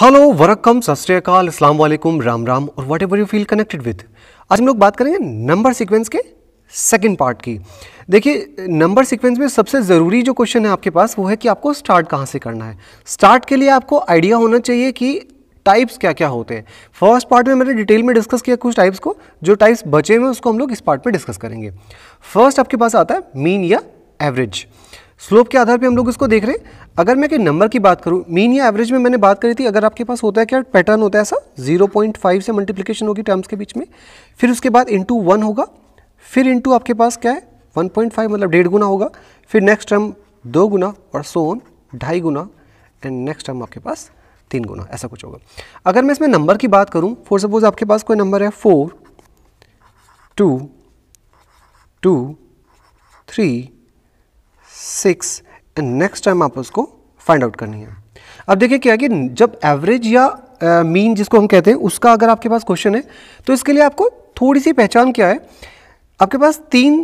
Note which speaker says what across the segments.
Speaker 1: hello वरकम सत्याकाल अस्सलाम वालेकुम राम राम और whatever you feel connected with आज हम लोग बात करेंगे नंबर सीक्वेंस के सेकंड पार्ट की देखिए नंबर सीक्वेंस में सबसे ज़रूरी जो क्वेश्चन है आपके पास वो है कि आपको स्टार्ट कहाँ से करना है स्टार्ट के लिए आपको आइडिया होना चाहिए कि टाइप्स क्या क्या होते हैं फर्स्ट पार्ट में मैंने डिटेल में डिस्कस किया कुछ टाइप्स को जो टाइप्स बचे हुए उसको हम लोग इस पार्ट में डिस्कस करेंगे फर्स्ट आपके पास आता है मीन या एवरेज स्लोप के आधार पे हम लोग इसको देख रहे हैं अगर मैं कहीं नंबर की बात करूँ मीन या एवरेज में मैंने बात करी थी अगर आपके पास होता है क्या पैटर्न होता है ऐसा 0.5 से मल्टीप्लिकेशन होगी टर्म्स के बीच में फिर उसके बाद इंटू वन होगा फिर इंटू आपके पास क्या है फाइव मतलब डेढ़ गुना होगा फिर नेक्स्ट टर्म दो गुना और सो ऑन ढाई गुना एंड नेक्स्ट टर्म आपके पास तीन गुना ऐसा कुछ होगा अगर मैं इसमें नंबर की बात करूँ फॉर सपोज आपके पास कोई नंबर है four two two three six and next time आप उसको फाइंड आउट करनी है अब देखिए क्या कि जब एवरेज या मीन uh, जिसको हम कहते हैं उसका अगर आपके पास क्वेश्चन है तो इसके लिए आपको थोड़ी सी पहचान क्या है आपके पास तीन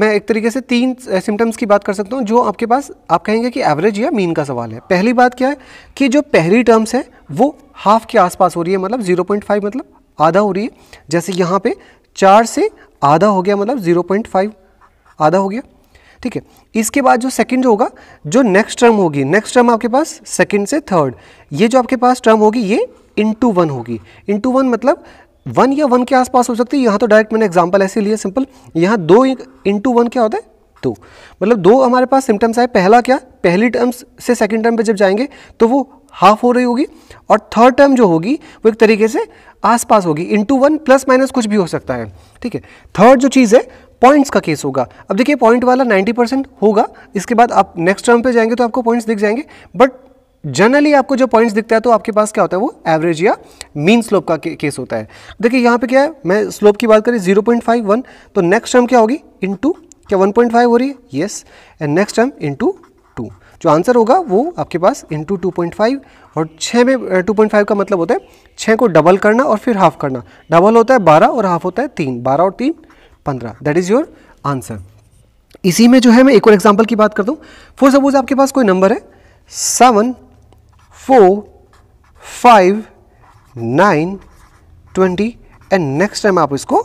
Speaker 1: मैं एक तरीके से तीन सिम्टम्स uh, की बात कर सकता हूँ जो आपके पास आप कहेंगे कि एवरेज या मीन का सवाल है पहली बात क्या है कि जो पहली टर्म्स है वो हाफ के आसपास हो रही है मतलब 0.5 मतलब आधा हो रही है जैसे यहाँ पे चार से आधा हो गया मतलब 0.5 आधा हो गया ठीक है इसके बाद जो सेकंड होगा जो नेक्स्ट टर्म होगी नेक्स्ट टर्म आपके पास सेकंड से थर्ड ये जो आपके पास टर्म होगी ये इंटू वन होगी इंटू वन मतलब वन या वन के आसपास हो सकती है यहाँ तो डायरेक्ट मैंने एग्जाम्पल ऐसे लिया सिंपल यहाँ दो इंटू वन क्या होता है दो मतलब दो हमारे पास सिम्टम्स आए पहला क्या पहली टर्म्स से सेकेंड टर्म पे जब जाएंगे तो वो हाफ हो रही होगी और थर्ड टर्म जो होगी वो एक तरीके से आसपास होगी इंटू वन प्लस माइनस कुछ भी हो सकता है ठीक है थर्ड जो चीज़ है पॉइंट्स का केस होगा अब देखिए पॉइंट वाला 90 परसेंट होगा इसके बाद आप नेक्स्ट टर्म पे जाएंगे तो आपको पॉइंट्स दिख जाएंगे बट जनरली आपको जो पॉइंट्स दिखता है तो आपके पास क्या होता है वो एवरेज या मीन स्लोप का के, केस होता है देखिए यहाँ पे क्या है मैं स्लोप की बात करें जीरो पॉइंट फाइव वन तो नेक्स्ट टर्म क्या होगी इन क्या वन पॉइंट फाइव हो रही है yes and next term into two जो आंसर होगा वो आपके पास इंटू टू पॉइंट फाइव और छः में टू पॉइंट फाइव का मतलब होता है छः को डबल करना और फिर हाफ करना डबल होता है बारह और हाफ होता है तीन बारह और तीन पंद्रह दैट इज़ योर आंसर इसी में जो है मैं एक और एग्जाम्पल की बात कर दूँ फॉर सपोज आपके पास कोई नंबर है seven four five nine twenty and next time आप इसको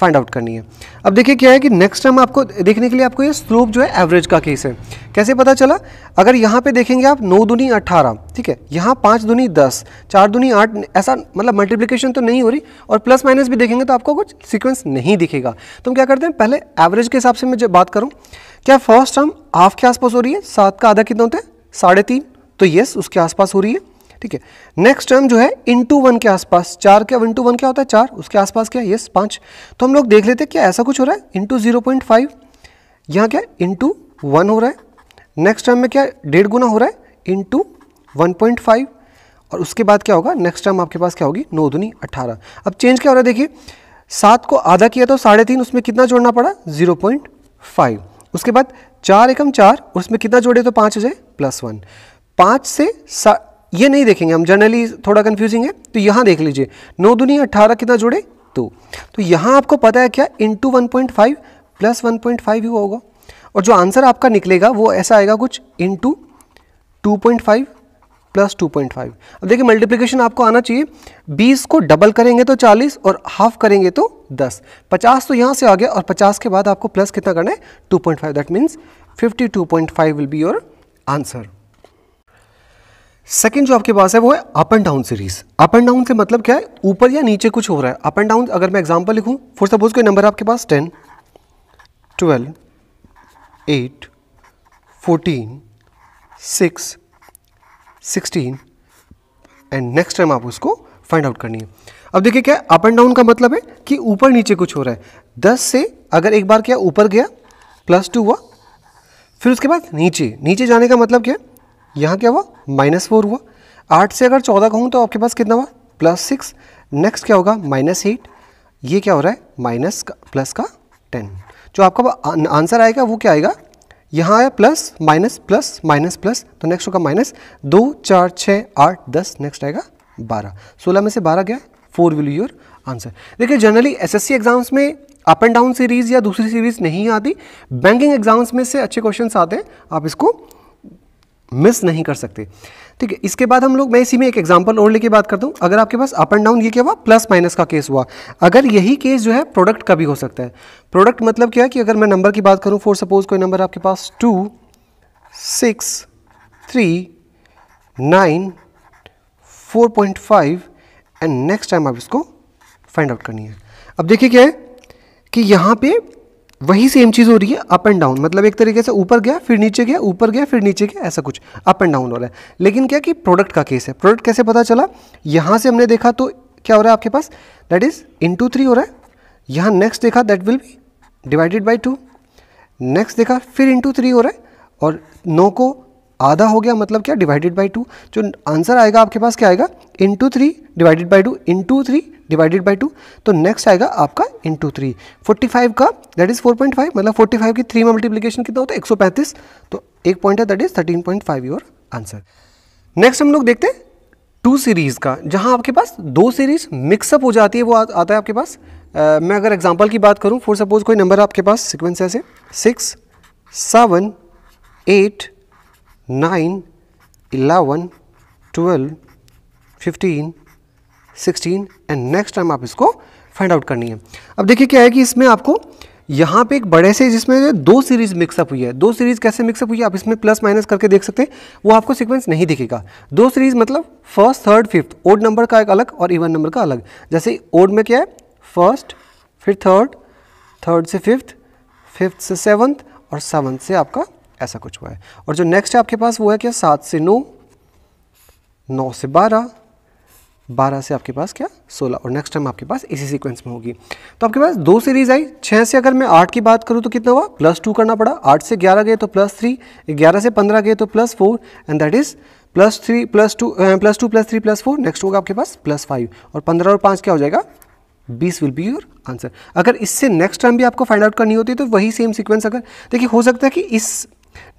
Speaker 1: फाइंड आउट करनी है अब देखिए क्या है कि नेक्स्ट टाइम आपको देखने के लिए आपको ये स्लोप जो है एवरेज का केस है कैसे पता चला अगर यहाँ पे देखेंगे आप नौ दुनी अट्ठारह ठीक है यहाँ पाँच दुनी दस चार दूनी आठ ऐसा मतलब मल्टीप्लिकेशन तो नहीं हो रही और प्लस माइनस भी देखेंगे तो आपको कुछ सिक्वेंस नहीं दिखेगा तो हम क्या करते हैं पहले एवरेज के हिसाब से मैं जब बात करूँ क्या फर्स्ट टर्म हाफ के आसपास हो रही है सात का आधा कितना होता है साढ़े तीन तो येस उसके आसपास हो रही है ठीक है नेक्स्ट टर्म जो है इंटू वन के आसपास चार क्या इंटू वन क्या होता है चार उसके आसपास क्या यस पांच तो हम लोग देख लेते हैं क्या ऐसा कुछ हो रहा है इंटू जीरो पॉइंट फाइव यहाँ क्या इंटू वन हो रहा है नेक्स्ट टर्म में क्या डेढ़ गुना हो रहा है इंटू वन पॉइंट फाइव और उसके बाद क्या होगा नेक्स्ट टर्म आपके पास क्या होगी नौ दुनी अट्ठारह अब चेंज क्या हो रहा है देखिए सात को आधा किया तो साढ़े तीन उसमें कितना जोड़ना पड़ा जीरो पॉइंट फाइव उसके बाद चार एकम चार उसमें कितना जोड़े तो पाँच हो जाए प्लस वन पाँच से ये नहीं देखेंगे हम जनरली थोड़ा कन्फ्यूजिंग है तो यहां देख लीजिए नौ दुनिया अट्ठारह कितना जुड़े दो तो यहां आपको पता है क्या into one point five plus one point five ही होगा और जो आंसर आपका निकलेगा वो ऐसा आएगा कुछ into two point five plus two point five अब देखिए मल्टीप्लीकेशन आपको आना चाहिए बीस को डबल करेंगे तो चालीस और हाफ करेंगे तो दस पचास तो यहाँ से आ गया और पचास के बाद आपको प्लस कितना करना है two point five that means fifty two point five will be your answer second जो आपके पास है वो है up and down series up and down से मतलब क्या है ऊपर या नीचे कुछ हो रहा है अप एंड डाउन अगर मैं एग्जाम्पल लिखूँ फॉर सपोज कोई नंबर आपके पास ten twelve eight fourteen six sixteen and next time आप उसको फाइंड आउट करनी है अब देखिए क्या अप एंड डाउन का मतलब है कि ऊपर नीचे कुछ हो रहा है दस से अगर एक बार क्या ऊपर गया प्लस टू हुआ फिर उसके बाद नीचे नीचे जाने का मतलब क्या यहाँ क्या हुआ माइनस फोर हुआ आठ से अगर चौदह कहूँ तो आपके पास कितना हुआ प्लस सिक्स नेक्स्ट क्या होगा माइनस एट ये क्या हो रहा है माइनस का प्लस का टेन जो आपका आंसर आएगा वो क्या आएगा यहाँ आया plus minus plus minus plus तो नेक्स्ट होगा माइनस दो चार छः आठ दस नेक्स्ट आएगा बारह सोलह में से बारह गया फोर विल योर आंसर देखिए जनरली एस एग्जाम्स में अप एंड डाउन सीरीज या दूसरी सीरीज नहीं आती बैंकिंग एग्जाम्स में से अच्छे क्वेश्चन आते हैं आप इसको मिस नहीं कर सकते ठीक है इसके बाद हम लोग मैं इसी में एक एग्जांपल और लेके बात करता हूँ अगर आपके पास अप एंड डाउन ये क्या हुआ प्लस माइनस का केस हुआ अगर यही केस जो है प्रोडक्ट का भी हो सकता है प्रोडक्ट मतलब क्या है कि अगर मैं नंबर की बात करूँ फॉर सपोज कोई नंबर आपके पास two six three nine four point five and next time आप इसको फाइंड आउट करनी है अब देखिए क्या है कि यहाँ पे वही सेम चीज़ हो रही है अप एंड डाउन मतलब एक तरीके से ऊपर गया फिर नीचे गया ऊपर गया फिर नीचे गया ऐसा कुछ अप एंड डाउन हो रहा है लेकिन क्या कि प्रोडक्ट का केस है प्रोडक्ट कैसे पता चला यहाँ से हमने देखा तो क्या हो रहा है आपके पास that is in two three हो रहा है यहाँ नेक्स्ट देखा that will be divided by two next देखा फिर इंटू थ्री हो रहा है और नौ को आधा हो गया मतलब क्या डिवाइडेड बाई टू जो आंसर आएगा आपके पास क्या आएगा in two three divided by two into three divided by two तो नेक्स्ट आएगा आपका इंटू थ्री फोर्टी फाइव का that is four point five मतलब फोर्टी फाइव की थ्री मल्टीप्लीकेशन कितना होता है एक सौ पैंतीस तो एक पॉइंट है that is thirteen point five your answer next हम लोग देखते हैं टू सीरीज़ का जहाँ आपके पास दो सीरीज़ मिक्सअप हो जाती है वो आ, आता है आपके पास आ, मैं अगर एग्जाम्पल की बात करूँ फॉर सपोज कोई नंबर आपके पास सिक्वेंस ऐसे six seven eight 9, 11, 12, 15, 16 and next time आप इसको फाइंड आउट करनी है अब देखिए क्या है कि इसमें आपको यहाँ पे एक बड़े से जिसमें दो सीरीज मिक्सअप हुई है दो सीरीज कैसे मिक्सअप हुई है आप इसमें प्लस माइनस करके देख सकते हैं वो आपको सीक्वेंस नहीं दिखेगा दो सीरीज मतलब first third fifth odd number का एक अलग और इवन नंबर का अलग जैसे ओड में क्या है फर्स्ट फिर थर्ड थर्ड से फिफ्थ फिफ्थ से सेवन्थ और सेवन्थ से आपका ऐसा कुछ हुआ है और जो नेक्स्ट है आपके पास वो है क्या सात से नौ नौ से बारह बारह से आपके पास क्या सोलह और नेक्स्ट टाइम आपके पास इसी सीक्वेंस में होगी तो आपके पास दो सीरीज आई छः से अगर मैं आठ की बात करूँ तो कितना हुआ प्लस टू करना पड़ा आठ से ग्यारह गए तो प्लस थ्री ग्यारह से पंद्रह गए तो plus four and that is plus three plus two plus two plus three plus four next होगा आपके पास प्लस फाइव और पंद्रह और पाँच क्या हो जाएगा बीस विल बी योर आंसर अगर इससे नेक्स्ट टाइम भी आपको फाइंड आउट करनी होती है तो वही सेम सीक्वेंस अगर देखिए हो सकता है कि इस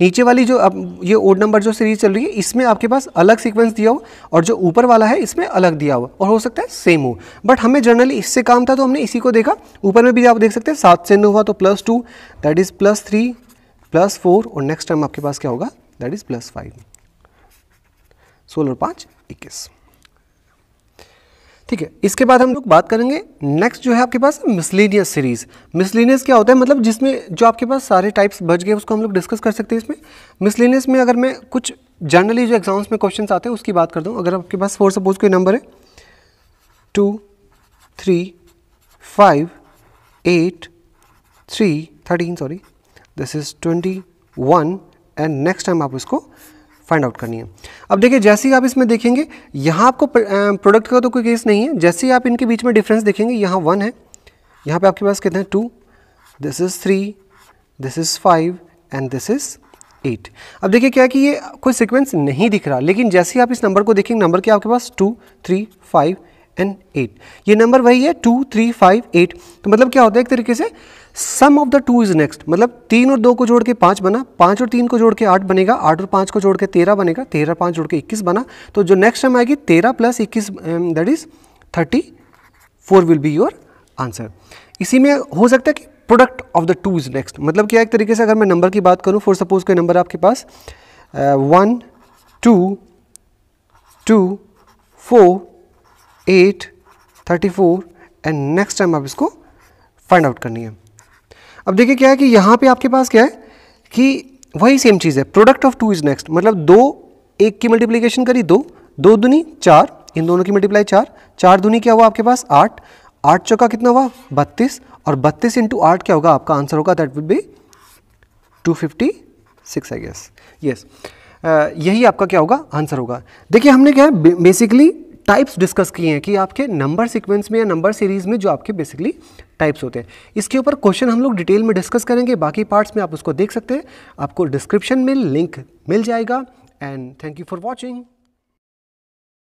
Speaker 1: नीचे वाली जो अब ये ओड नंबर जो सीरीज चल रही है इसमें आपके पास अलग सीक्वेंस दिया हो और जो ऊपर वाला है इसमें अलग दिया हो और हो सकता है सेम हो बट हमें जनरली इससे काम था तो हमने इसी को देखा ऊपर में भी आप देख सकते हैं सात से नौ हुआ तो plus two that is plus three plus four और नेक्स्ट टाइम आपके पास क्या होगा दैट इज़ प्लस फाइव सोलह पाँच इक्कीस ठीक है इसके बाद हम लोग बात करेंगे नेक्स्ट जो है आपके पास मिसलिनियस सीरीज मिसलिनियस क्या होता है मतलब जिसमें जो आपके पास सारे टाइप्स बच गए उसको हम लोग डिस्कस कर सकते हैं इसमें मिसलिनियस में अगर मैं कुछ जनरली जो एग्जाम्स में क्वेश्चन आते हैं उसकी बात कर दूँ अगर आपके पास फोर सपोज कोई नंबर है two three five eight three thirteen sorry this is twenty one and next time आप उसको फाइंड आउट करनी है अब देखिए जैसे ही आप इसमें देखेंगे यहाँ आपको प्रोडक्ट का तो कोई केस नहीं है जैसे ही आप इनके बीच में डिफरेंस देखेंगे यहाँ वन है यहाँ पे आपके पास कितने हैं two this is three this is five and this is eight अब देखिए क्या कि ये कोई सिक्वेंस नहीं दिख रहा लेकिन जैसे ही आप इस नंबर को देखेंगे नंबर के आपके पास two three five and eight ये नंबर वही है टू थ्री फाइव एट तो मतलब क्या होता है एक तरीके से sum of the two is next मतलब तीन और दो को जोड़ के पाँच बना पाँच और तीन को जोड़ के आठ बनेगा आठ और पाँच को जोड़ के तेरह बनेगा तेरह पाँच जोड़ के इक्कीस बना तो जो नेक्स्ट टाइम आएगी तेरह प्लस इक्कीस that is thirty four will be your answer इसी में हो सकता है कि product of the two is next मतलब क्या एक तरीके से अगर मैं नंबर की बात करूँ फॉर सपोज कोई नंबर आपके पास one two two four eight thirty four and next time आप इसको फाइंड आउट करनी है अब देखिए क्या है कि यहाँ पे आपके पास क्या है कि वही सेम चीज़ है product of two is next मतलब दो एक की मल्टीप्लीकेशन करी दो दो दुनी चार इन दोनों की मल्टीप्लाई चार चार दुनी क्या हुआ आपके पास आठ आठ चौका कितना हुआ बत्तीस और बत्तीस इंटू आठ क्या होगा आपका आंसर होगा that will be two fifty six I guess yes यही आपका क्या होगा आंसर होगा देखिए हमने क्या है बेसिकली टाइप्स डिस्कस किए हैं कि आपके नंबर सीक्वेंस में या नंबर सीरीज़ में जो आपके बेसिकली टाइप्स होते हैं इसके ऊपर क्वेश्चन हम लोग डिटेल में डिस्कस करेंगे बाकी पार्ट्स में आप उसको देख सकते हैं आपको डिस्क्रिप्शन में लिंक मिल जाएगा and thank you for watching